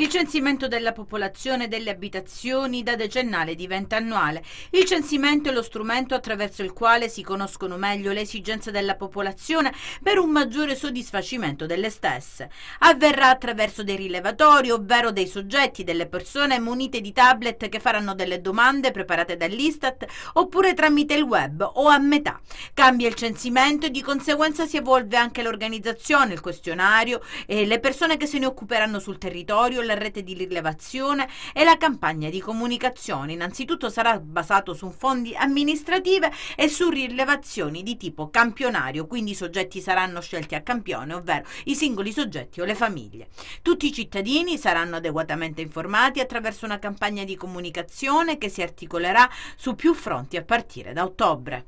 Il censimento della popolazione e delle abitazioni da decennale diventa annuale. Il censimento è lo strumento attraverso il quale si conoscono meglio le esigenze della popolazione per un maggiore soddisfacimento delle stesse. Avverrà attraverso dei rilevatori, ovvero dei soggetti, delle persone munite di tablet che faranno delle domande preparate dall'Istat oppure tramite il web o a metà. Cambia il censimento e di conseguenza si evolve anche l'organizzazione, il questionario e le persone che se ne occuperanno sul territorio, la rete di rilevazione e la campagna di comunicazione. Innanzitutto sarà basato su fondi amministrative e su rilevazioni di tipo campionario, quindi i soggetti saranno scelti a campione, ovvero i singoli soggetti o le famiglie. Tutti i cittadini saranno adeguatamente informati attraverso una campagna di comunicazione che si articolerà su più fronti a partire da ottobre.